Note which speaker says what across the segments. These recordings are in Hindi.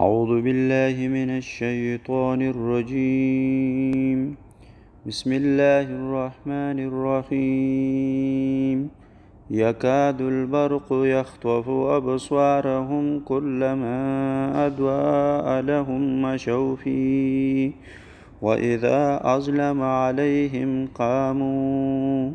Speaker 1: أعوذ بالله من الشيطان الرجيم بسم الله الرحمن الرحيم يكاد البرق يخطف أبصارهم كلما أدواء لهم مشوا فيه وإذا أظلم عليهم قاموا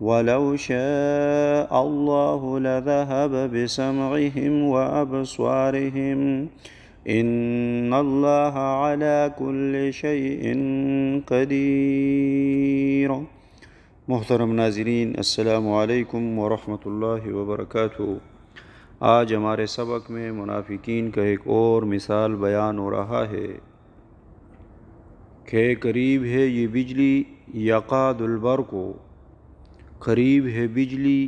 Speaker 1: ولو شاء الله لذهب بسمعهم وأبصارهم إن الله मोहतरम नाजरीन असलकम वरहमल वबरक आज हमारे सबक में मुनाफिकीन का एक और मिसाल बयान हो रहा है के करीब है ये बिजली यकादुलबर को करीब है बिजली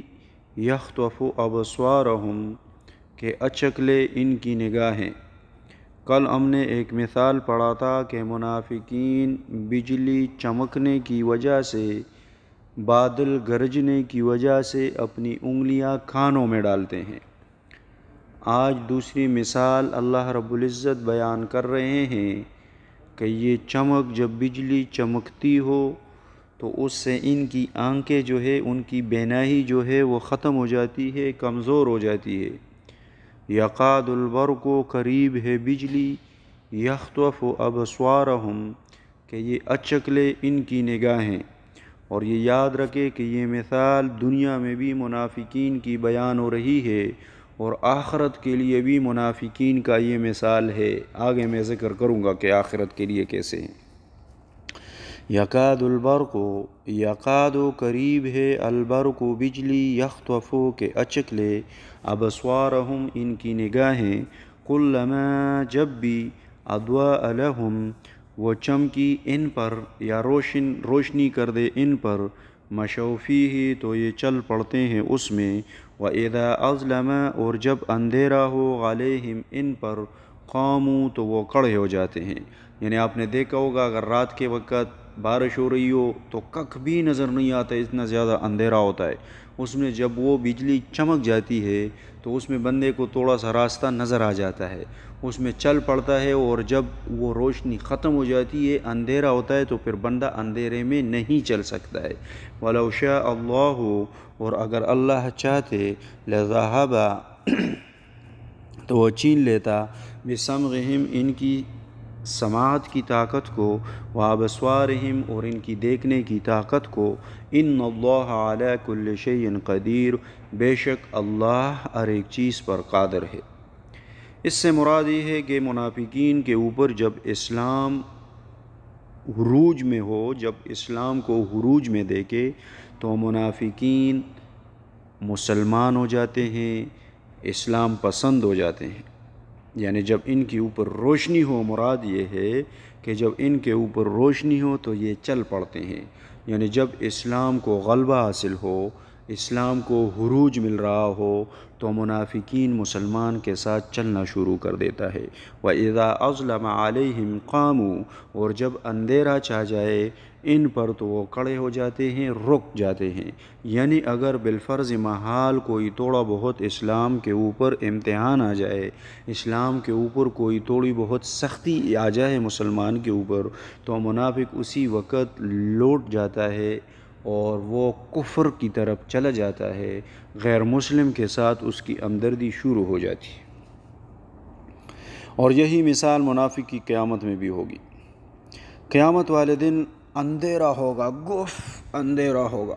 Speaker 1: यख यखतफ़ अब स्वारहम के अचकले इनकी निगाहें कल हमने एक मिसाल पढ़ा था कि मुनाफिकीन बिजली चमकने की वजह से बादल गरजने की वजह से अपनी उंगलियां खानों में डालते हैं आज दूसरी मिसाल अल्लाह रबुल्ज़त बयान कर रहे हैं कि ये चमक जब बिजली चमकती हो तो उससे इनकी आंखें जो है उनकी बेनाही जो है वो ख़त्म हो जाती है कमज़ोर हो जाती है यकादुलबर को करीब है बिजली यखतफ़ स्वार हम कि ये अचकले इनकी निगाहें और ये याद रखे कि ये मिसाल दुनिया में भी मुनाफिकीन की बयान हो रही है और आखरत के लिए भी मुनाफिकीन का ये मिसाल है आगे मैं ज़िक्र करूँगा कि आखरत के लिए कैसे हैं यकादुलबर को यकाद करीब है अलबर को बिजली यख तफ़ो के अचक ले अबस्वार हम इनकी निगाहें कुल्लमा जब भी अदवा अलहम व चमकी इन पर या रोशन रोशनी कर दे इन पर मशोफ़ी ही तो ये चल पड़ते हैं उसमें व एदा अज़लमा और जब अंधेरा हो गालहिम इन पर कामू तो वो कड़े हो जाते हैं यानी आपने देखा होगा अगर रात के वक़्त बारिश हो रही हो तो कख भी नज़र नहीं आता इतना ज़्यादा अंधेरा होता है उसमें जब वो बिजली चमक जाती है तो उसमें बंदे को थोड़ा सा रास्ता नज़र आ जाता है उसमें चल पड़ता है और जब वो रोशनी ख़त्म हो जाती है अंधेरा होता है तो फिर बंदा अंधेरे में नहीं चल सकता है वाला उशा अल्लाह हो और अगर अल्लाह चाहते लजाहबा तो वो छीन लेता बेसम इनकी समात की ताकत को वाबसवारहम और इनकी देखने की ताकत को इन अल्लाकुल्शन कदीर बेशक अल्लाह हर एक चीज़ पर कादर है इससे मुराद ये है कि मुनाफिकीन के ऊपर जब इस्लाम हरूज में हो जब इस्लाम को हरूज में देखे तो मुनाफिकीन मुसलमान हो जाते हैं इस्लाम पसंद हो जाते हैं यानी जब इनके ऊपर रोशनी हो मुराद ये है कि जब इनके ऊपर रोशनी हो तो ये चल पड़ते हैं यानी जब इस्लाम को गलबा हासिल हो इस्लाम को हरूज मिल रहा हो तो मुनाफिकीन मुसलमान के साथ चलना शुरू कर देता है व इज़ा अज़लम आलहिम कामू और जब अंधेरा छा जाए इन पर तो वो कड़े हो जाते हैं रुक जाते हैं यानी अगर बिलफ़र्ज़ महाल कोई थोड़ा बहुत इस्लाम के ऊपर इम्तहान आ जाए इस्लाम के ऊपर कोई थोड़ी बहुत सख्ती आ जाए मुसलमान के ऊपर तो मुनाफिक उसी वक़्त लौट जाता है और वो कुफर की तरफ चला जाता है गैर मुस्लिम के साथ उसकी हमदर्दी शुरू हो जाती है और यही मिसाल मुनाफिक की क़्यामत में भी होगी क़्यामत वाले दिन अंधेरा होगा गुफ अंधेरा होगा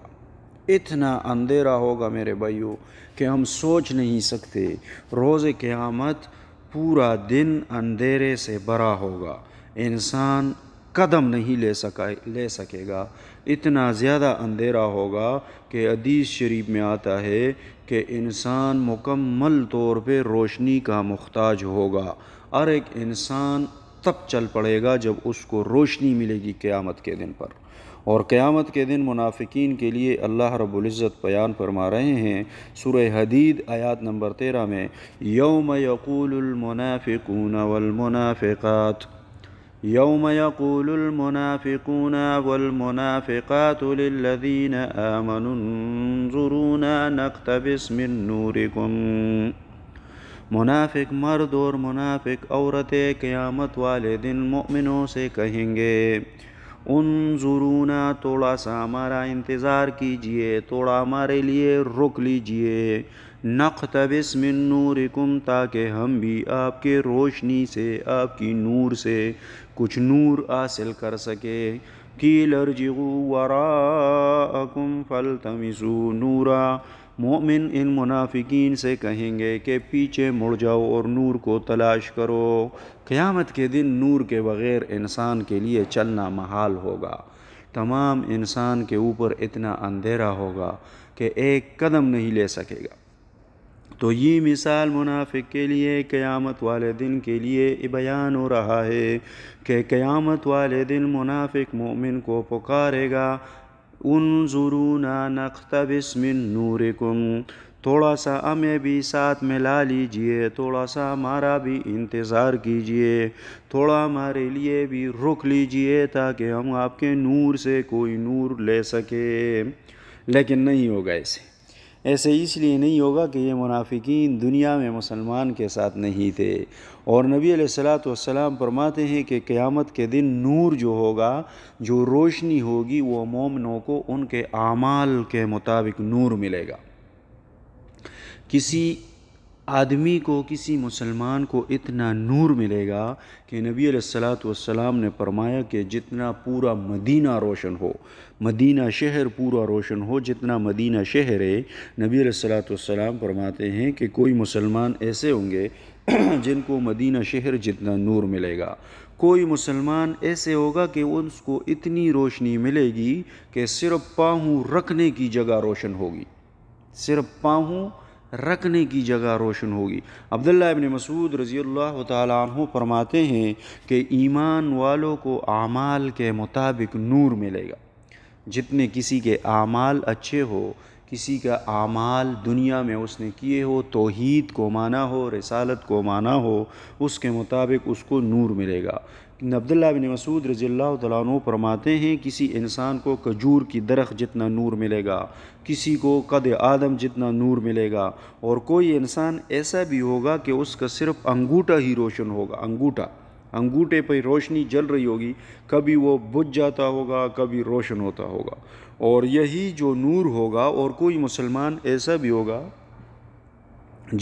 Speaker 1: इतना अंधेरा होगा मेरे भाइयों कि हम सोच नहीं सकते रोज़ क़्यामत पूरा दिन अंधेरे से भरा होगा इंसान कदम नहीं ले सका ले सकेगा इतना ज़्यादा अंधेरा होगा कि अदीस शरीफ में आता है कि इंसान मुकम्मल तौर पे रोशनी का मुख्ताज होगा और एक इंसान तब चल पड़ेगा जब उसको रोशनी मिलेगी क़्यामत के दिन पर और क़्यामत के दिन मुनाफिकीन के लिए अल्लाह रबुल्ज़त बयान फरमा रहे हैं सुर हदीद आयात नंबर तेरह में यौम यकूलमनाफ़िकून वलमनाफ़ात يوم يقول المنافقون والمنافقات للذين آمنوا انظرونا نقتبس من نوركم منافق مرد اور منافق عورت قیامت والے دن مؤمنوں سے کہیں گے ان ضرورنا تھوڑا سا ہمارا انتظار کیجئے تھوڑا ہمارے لیے رک لیجئے नखतबिस मिन कुम ताकि हम भी आपके रोशनी से आपकी नूर से कुछ नूर हासिल कर सके कील अर्जू वराकुम फल तमिसू नूरा मोमिन इन मुनाफिकीन से कहेंगे कि पीछे मुड़ जाओ और नूर को तलाश करो क़यामत के दिन नूर के बग़ैर इंसान के लिए चलना महाल होगा तमाम इंसान के ऊपर इतना अंधेरा होगा कि एक कदम नहीं ले सकेगा तो ये मिसाल मुनाफिक के लिए क़यामत वाले दिन के लिए बयान हो रहा है कि क़यामत वाले दिन मुनाफिक मोमिन को पुकारेगा उन जुरूना नख्तबिस मिन नूरिकुम थोड़ा सा हमें भी साथ में ला लीजिए थोड़ा सा हमारा भी इंतज़ार कीजिए थोड़ा हमारे लिए भी रुक लीजिए ताकि हम आपके नूर से कोई नूर ले सके लेकिन नहीं होगा ऐसे ऐसे इसलिए नहीं होगा कि ये मुनाफिकीन दुनिया में मुसलमान के साथ नहीं थे और नबी सलाम फरमाते हैं कि क़यामत के दिन नूर जो होगा जो रोशनी होगी वो मोमनों को उनके आमाल के मुताबिक नूर मिलेगा किसी आदमी को किसी मुसलमान को इतना नूर मिलेगा कि नबी सलाम ने फरमाया कि जितना पूरा मदीना रोशन हो मदीना शहर पूरा रोशन हो जितना मदीना शहर है नबी सलाम फरमाते हैं कि कोई मुसलमान ऐसे होंगे जिनको मदीना शहर जितना नूर मिलेगा कोई मुसलमान ऐसे होगा कि उसको इतनी रोशनी मिलेगी कि सिर्फ पाँव रखने की जगह रोशन होगी सिर्फ पाँव रखने की जगह रोशन होगी अब्दुल्ला इबन मसूद रज़ी अल्लाह तु फरमाते हैं कि ईमान वालों को आमाल के मुताबिक नूर मिलेगा जितने किसी के आमाल अच्छे हो किसी का आमाल दुनिया में उसने किए हो तोहीद को माना हो रसालत को माना हो उसके मुताबिक उसको नूर मिलेगा नब्दुल्ला बिन मसूद रजील्ला तु फरमाते हैं किसी इंसान को खजूर की दरख जितना नूर मिलेगा किसी को कद आदम जितना नूर मिलेगा और कोई इंसान ऐसा भी होगा कि उसका सिर्फ अंगूठा ही रोशन होगा अंगूठा अंगूठे पर रोशनी जल रही होगी कभी वो बुझ जाता होगा कभी रोशन होता होगा और यही जो नूर होगा और कोई मुसलमान ऐसा भी होगा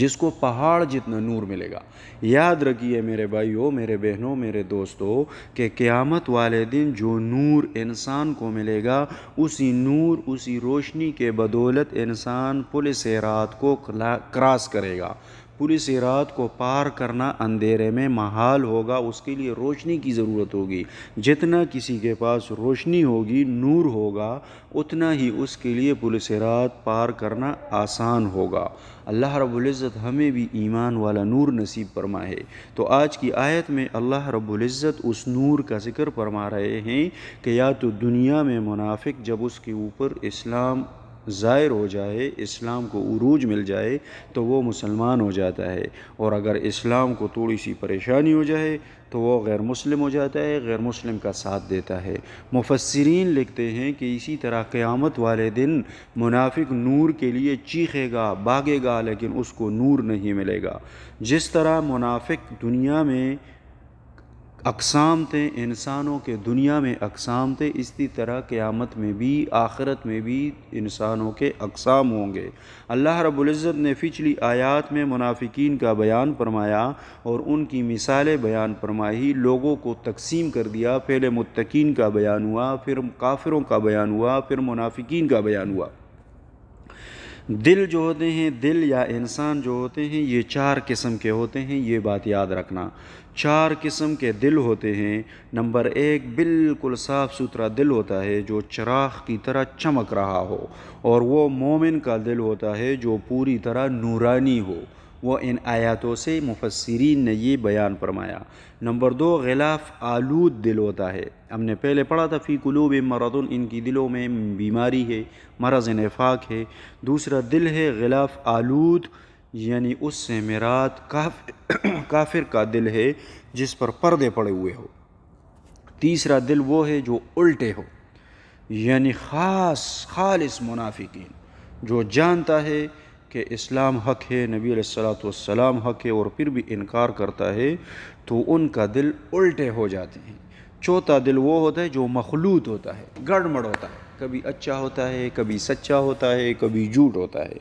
Speaker 1: जिसको पहाड़ जितना नूर मिलेगा याद रखिए मेरे भाइयों मेरे बहनों मेरे दोस्तों के क़यामत वाले दिन जो नूर इंसान को मिलेगा उसी नूर उसी रोशनी के बदौलत इंसान पुलिस रात को क्रॉस करेगा पूरी सिरात को पार करना अंधेरे में महाल होगा उसके लिए रोशनी की ज़रूरत होगी जितना किसी के पास रोशनी होगी नूर होगा उतना ही उसके लिए पूरी सिरात पार करना आसान होगा अल्लाह रब्ज़त हमें भी ईमान वाला नूर नसीब फरमाए तो आज की आयत में अल्लाह रब्ज़त उस नूर का जिक्र फरमा रहे हैं कि या तो दुनिया में मुनाफिक जब उसके ऊपर इस्लाम ज़ाहिर हो जाए इस्लाम को उरूज मिल जाए तो वो मुसलमान हो जाता है और अगर इस्लाम को थोड़ी सी परेशानी हो जाए तो वो गैर मुस्लिम हो जाता है गैर मुस्लिम का साथ देता है मुफसरीन लिखते हैं कि इसी तरह क़यामत वाले दिन मुनाफिक नूर के लिए चीखेगा भागेगा लेकिन उसको नूर नहीं मिलेगा जिस तरह मुनाफिक दुनिया में अकसाम थे इंसानों के दुनिया में अकसाम थे इसी तरह क़्यामत में भी आखिरत में भी इंसानों के अकसाम होंगे अल्लाह रबुल्जत ने पिछली आयात में मुनाफिकीन का बयान फरमाया और उनकी मिसालें बयान फरमाई लोगों को तकसीम कर दिया पहले मुतकीन का बयान हुआ फिर काफिरों का बयान हुआ फिर मुनाफिकीन का बयान हुआ दिल जो होते हैं दिल या इंसान जो होते हैं ये चार किस्म के होते हैं ये बात याद रखना चार किस्म के दिल होते हैं नंबर एक बिल्कुल साफ़ सुथरा दिल होता है जो चराग की तरह चमक रहा हो और वो मोमिन का दिल होता है जो पूरी तरह नूरानी हो व इन आयातों से मुफसरीन ने ये बयान फरमाया नंबर दो गिलाफ आलूद दिल होता है हमने पहले पढ़ा था फ़ी कुलूब मरदन इनकी दिलों में बीमारी है मरज नफाक है दूसरा दिल है गिलाफ आलूद यानी उससे मेरात काफ, काफिर का दिल है जिस पर पर्दे पड़े हुए हो तीसरा दिल वो है जो उल्टे हो यानी ख़ास खालिस मुनाफिकीन जो जानता है कि इस्लाम हक है नबी सलाम हक है और फिर भी इनकार करता है तो उनका दिल उल्टे हो जाते हैं चौथा दिल वो होता है जो मखलूत होता है गड़मड़ होता है कभी अच्छा होता है कभी सच्चा होता है कभी झूठ होता है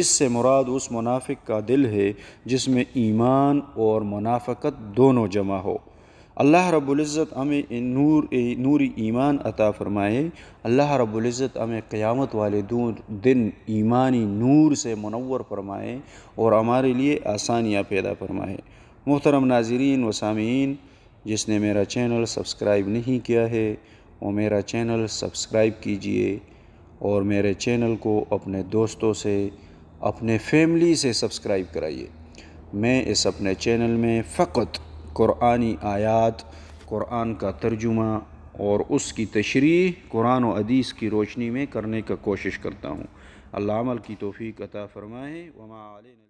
Speaker 1: इससे मुराद उस मुनाफिक का दिल है जिसमें ईमान और मुनाफ़त दोनों जमा हो अल्लाह रब्ज़त हमें नूर नूर ईमान अता फ़रमाए अल्लाह रब्ज़त हमें क़यामत वाले दूर दिन ईमानी नूर से मनवर फरमाए और हमारे लिए आसानियाँ पैदा फरमाए मोहतरम नाजरीन व जिसने मेरा चैनल सब्सक्राइब नहीं किया है वो मेरा चैनल सब्सक्राइब कीजिए और मेरे चैनल को अपने दोस्तों से अपने फैमिली से सब्सक्राइब कराइए मैं इस अपने चैनल में फ़कत क़ुरानी आयात क़ुरान का तर्जुमा और उसकी तशरी कुरान और अदीस की रोशनी में करने का कोशिश करता हूँ अल्लाह अमल की तोफ़ी अता फ़रमाएँ वमा